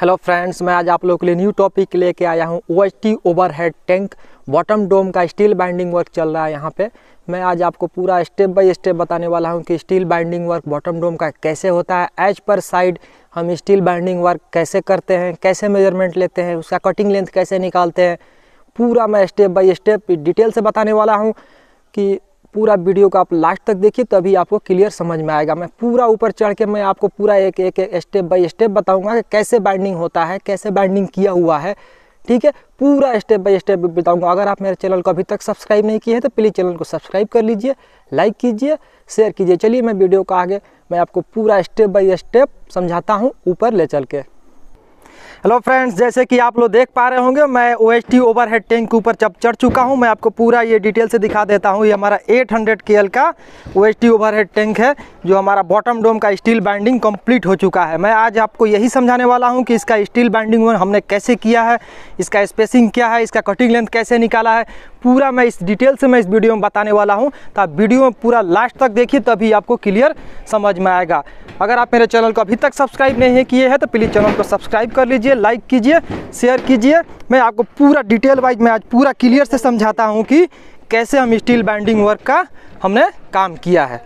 hello friends मैं आज आप लोगों के लिए न्यू टॉपिक लेके आया हूँ O H T over head tank bottom dome का स्टील बाइंडिंग वर्क चल रहा है यहाँ पे मैं आज आपको पूरा स्टेप बाय स्टेप बताने वाला हूँ कि steel binding work bottom dome का कैसे होता है एज पर साइड हम स्टील बाइंडिंग वर्क कैसे करते हैं कैसे मेजरमेंट लेते हैं उसका कटिंग लेंथ कैसे निकालते हैं पूरा मैं स्टेप बाई स्टेप डिटेल से बताने वाला हूँ कि पूरा वीडियो को आप लास्ट तक देखिए तभी आपको क्लियर समझ में आएगा मैं पूरा ऊपर चढ़ के मैं आपको पूरा एक एक स्टेप बाय स्टेप बताऊंगा कि कैसे बाइंडिंग होता है कैसे बाइंडिंग किया हुआ है ठीक है पूरा स्टेप बाय स्टेप बताऊंगा अगर आप मेरे चैनल को अभी तक सब्सक्राइब नहीं किए हैं तो प्लीज़ चैनल को सब्सक्राइब कर लीजिए लाइक कीजिए शेयर कीजिए चलिए मैं वीडियो को आगे मैं आपको पूरा स्टेप बाई स्टेप समझाता हूँ ऊपर ले चल के हेलो फ्रेंड्स जैसे कि आप लोग देख पा रहे होंगे मैं O H T over head tank के ऊपर जब चढ़ चुका हूं मैं आपको पूरा ये डिटेल से दिखा देता हूं ये हमारा 800 हंड्रेड के एल का O H T over head tank है जो हमारा बॉटम डोम का स्टील बाइंडिंग कंप्लीट हो चुका है मैं आज आपको यही समझाने वाला हूँ कि इसका स्टील बाइंडिंग हमने कैसे किया है इसका स्पेसिंग क्या है इसका कटिंग लेंथ कैसे निकाला है पूरा मैं इस डिटेल से मैं इस वीडियो में बताने वाला हूँ तो आप वीडियो में पूरा लास्ट तक देखिए तभी आपको क्लियर समझ में आएगा अगर आप मेरे चैनल को अभी तक सब्सक्राइब नहीं किए हैं तो प्लीज़ चैनल को सब्सक्राइब कर लीजिए लाइक कीजिए शेयर कीजिए मैं आपको पूरा डिटेल वाइज मैं आज पूरा क्लियर से समझाता हूँ कि कैसे हम स्टील बाइंडिंग वर्क का हमने काम किया है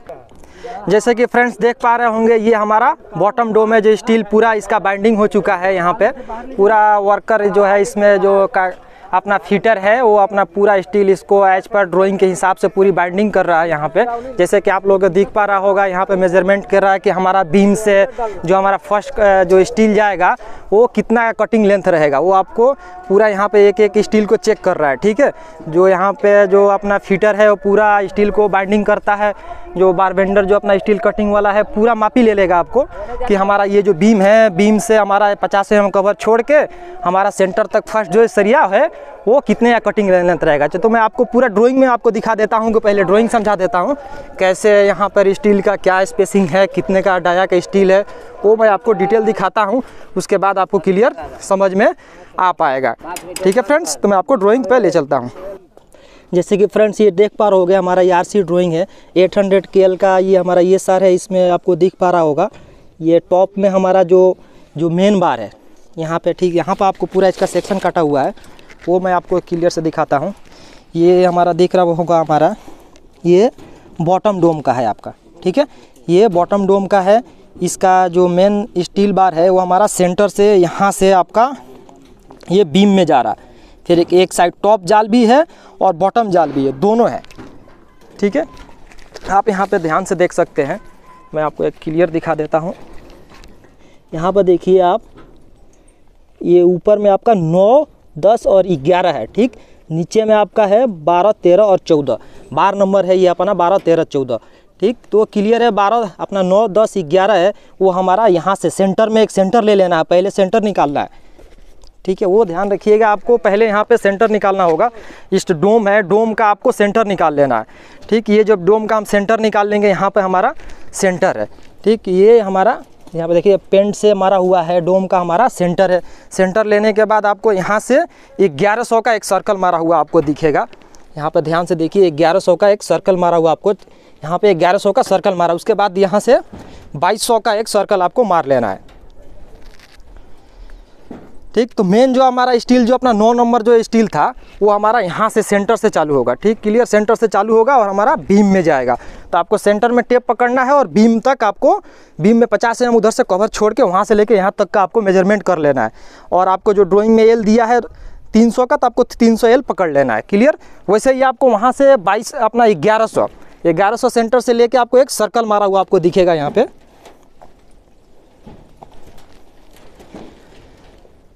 जैसे कि फ्रेंड्स देख पा रहे होंगे ये हमारा बॉटम डोम है जो स्टील पूरा इसका बाइंडिंग हो चुका है यहाँ पे पूरा वर्कर जो है इसमें जो का अपना फीटर है वो अपना पूरा स्टील इसको एच पर ड्राइंग के हिसाब से पूरी बाइंडिंग कर रहा है यहाँ पे जैसे कि आप लोग दिख पा रहा होगा यहाँ पे मेजरमेंट कर रहा है कि हमारा बीम से जो हमारा फर्स्ट जो स्टील जाएगा वो कितना कटिंग लेंथ रहेगा वो आपको पूरा यहाँ पे एक एक स्टील को चेक कर रहा है ठीक है जो यहाँ पे जो अपना फीटर है वो पूरा स्टील को बाइंडिंग करता है जो बारबेंडर जो अपना स्टील कटिंग वाला है पूरा मापी ले लेगा आपको कि हमारा ये जो बीम है बीम से हमारा पचास एम कवर छोड़ के हमारा सेंटर तक फर्स्ट जो सरिया है वो कितने या कटिंग लेंथ रहेगा अच्छा, तो मैं आपको पूरा ड्राइंग में आपको दिखा देता हूँ कि पहले ड्राइंग समझा देता हूँ कैसे यहाँ पर स्टील का क्या स्पेसिंग है कितने का डाया का स्टील है वो मैं आपको डिटेल दिखाता हूँ उसके बाद आपको क्लियर समझ में आ पाएगा ठीक है फ्रेंड्स तो मैं आपको ड्राइंग पर ले चलता हूँ जैसे कि फ्रेंड्स ये देख पा रहे हो गया हमारा ये आर सी ड्रॉइंग है एट हंड्रेड का ये हमारा ये सार है इसमें आपको दिख पा रहा होगा ये टॉप में हमारा जो जो मेन बार है यहाँ पे ठीक यहाँ पे आपको पूरा इसका सेक्शन कटा हुआ है वो मैं आपको क्लियर से दिखाता हूँ ये हमारा दिख रहा होगा हमारा ये बॉटम डोम का है आपका ठीक है ये बॉटम डोम का है इसका जो मेन स्टील बार है वो हमारा सेंटर से यहाँ से आपका ये बीम में जा रहा है फिर एक एक साइड टॉप जाल भी है और बॉटम जाल भी है दोनों है ठीक है आप यहाँ पे ध्यान से देख सकते हैं मैं आपको एक क्लियर दिखा देता हूँ यहाँ पर देखिए आप ये ऊपर में आपका नौ दस और ग्यारह है ठीक नीचे में आपका है बारह तेरह और चौदह बारह नंबर है ये अपना बारह तेरह चौदह ठीक तो क्लियर है बारह अपना नौ दस ग्यारह है वो हमारा यहाँ से सेंटर में एक सेंटर ले लेना है पहले सेंटर निकालना है ठीक है वो ध्यान रखिएगा आपको पहले यहाँ पे सेंटर निकालना होगा इस डोम है डोम का आपको सेंटर निकाल लेना है ठीक ये जब डोम का हम सेंटर निकाल लेंगे यहाँ पे हमारा सेंटर है ठीक ये हमारा यहाँ पे देखिए पेंट से हमारा हुआ है डोम का हमारा सेंटर है सेंटर लेने के बाद आपको यहाँ से ग्यारह सौ का एक सर्कल मारा हुआ आपको दिखेगा यहाँ पर ध्यान से देखिए ग्यारह सौ का एक सर्कल मारा हुआ आपको यहाँ पे ग्यारह सौ का सर्कल मारा उसके बाद यहाँ से बाईस सौ का एक सर्कल आपको मार लेना है ठीक तो मेन जो हमारा स्टील जो अपना नौ नंबर जो स्टील था वो हमारा यहाँ से सेंटर से चालू होगा ठीक क्लियर सेंटर से चालू होगा और हमारा बीम में जाएगा तो आपको सेंटर में टेप पकड़ना है और बीम तक आपको बीम में पचास एम mm उधर से कवर छोड़ के वहाँ से लेकर यहाँ तक का आपको मेजरमेंट कर लेना है और आपको जो ड्रॉइंग में एल दिया है 300 का तो आपको 300 एल पकड़ लेना है क्लियर वैसे ही आपको वहाँ से 22 अपना 1100 1100 सेंटर से लेके आपको एक सर्कल मारा हुआ आपको दिखेगा यहाँ पे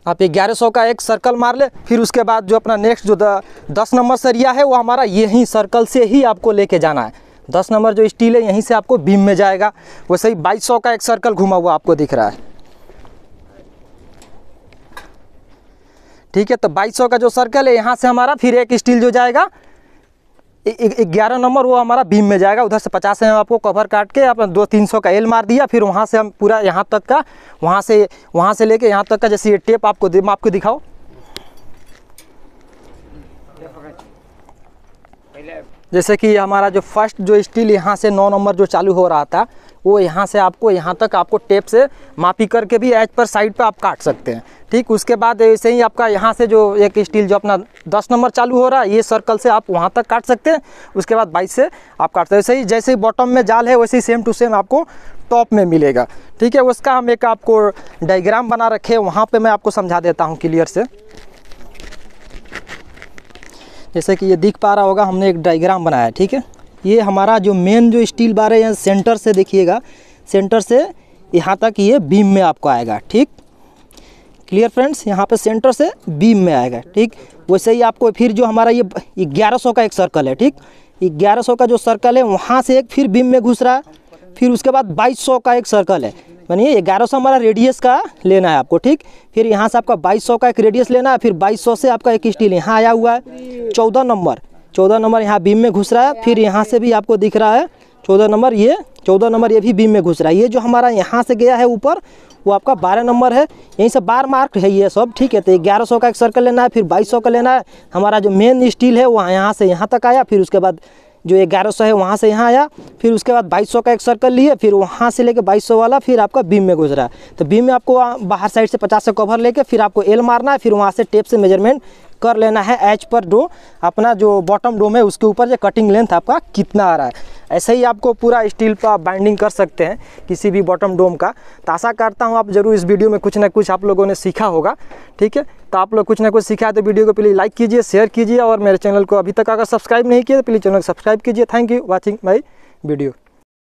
आप ग्यारह सौ का एक सर्कल मार ले फिर उसके बाद जो अपना नेक्स्ट जो द, दस नंबर सरिया है वो हमारा यही सर्कल से ही आपको लेके जाना है दस नंबर जो स्टील है यहीं से आपको बीम में जाएगा वैसे ही बाईस सौ का एक सर्कल घुमा हुआ आपको दिख रहा है ठीक है तो बाईस सौ का जो सर्कल है यहाँ से हमारा फिर एक स्टील जो जाएगा ग्यारह नंबर वो हमारा बीम में जाएगा उधर से पचास है आपको कवर काट के आप दो तीन सौ का एल मार दिया फिर वहाँ से हम पूरा यहाँ तक का वहाँ से वहाँ से लेके यहाँ तक का जैसे ये टेप आपको दे आपको दिखाओ जैसे कि हमारा जो फर्स्ट जो स्टील यहाँ से नौ नंबर जो चालू हो रहा था वो यहाँ से आपको यहाँ तक आपको टेप से मापी करके भी एज पर साइड पर आप काट सकते हैं ठीक उसके बाद ऐसे ही आपका यहाँ से जो एक स्टील जो अपना दस नंबर चालू हो रहा है ये सर्कल से आप वहाँ तक काट सकते हैं उसके बाद बाईस से आप काट सकते हैं वैसे ही जैसे ही बॉटम में जाल है वैसे ही सेम टू सेम आपको टॉप में मिलेगा ठीक है उसका हम एक आपको डाइग्राम बना रखे वहाँ पर मैं आपको समझा देता हूँ क्लियर से जैसे कि ये दिख पा रहा होगा हमने एक डाइग्राम बनाया ठीक है ये हमारा जो मेन जो स्टील बार है यहाँ सेंटर से देखिएगा सेंटर से यहाँ तक ये बीम में आपको आएगा ठीक क्लियर फ्रेंड्स यहाँ पे सेंटर से बीम में आएगा ठीक वैसे ही आपको फिर जो हमारा ये ग्यारह का एक सर्कल है ठीक ग्यारह का जो सर्कल है वहाँ से एक फिर बीम में घुस रहा है फिर उसके बाद बाईस का एक सर्कल है मानिए ग्यारह सौ हमारा रेडियस का लेना है आपको ठीक फिर यहाँ से आपका बाईस सौ का एक रेडियस लेना है फिर बाईस सौ से आपका एक स्टील यहाँ आया हुआ है चौदह नंबर चौदह नंबर यहाँ बीम में घुस रहा है फिर यहाँ से भी आपको दिख रहा है चौदह नंबर ये चौदह नंबर ये भी बीम में घुस रहा है ये जो हमारा यहाँ से गया है ऊपर वो आपका बारह नंबर है यहीं से बार मार्क है ये सब ठीक है तो ग्यारह सौ का एक सर्कल लेना है फिर बाईस सौ का लेना है हमारा जो मेन स्टील है वो यहाँ से यहाँ तक आया फिर उसके बाद जो ग्यारह सौ है वहाँ से यहाँ आया फिर उसके बाद बाईस सौ का एक सर्कल लिए फिर वहाँ से लेके बाईस सौ वाला फिर आपका बीम में गुजरा तो बीम में आपको बाहर साइड से पचास सौ कवर लेके फिर आपको एल मारना है फिर वहाँ से टेप से मेजरमेंट कर लेना है एच पर डो अपना जो बॉटम डोम है उसके ऊपर जो कटिंग लेंथ आपका कितना आ रहा है ऐसे ही आपको पूरा स्टील पर बाइंडिंग कर सकते हैं किसी भी बॉटम डोम का तो आशा करता हूँ आप जरूर इस वीडियो में कुछ ना कुछ आप लोगों ने सीखा होगा ठीक है तो आप लोग कुछ ना कुछ सीखा है तो वीडियो को प्लीज़ लाइक कीजिए शेयर कीजिए और मेरे चैनल को अभी तक अगर सब्सक्राइब नहीं किया तो प्लीज़ चैनल को सब्सक्राइब कीजिए thank you watching my video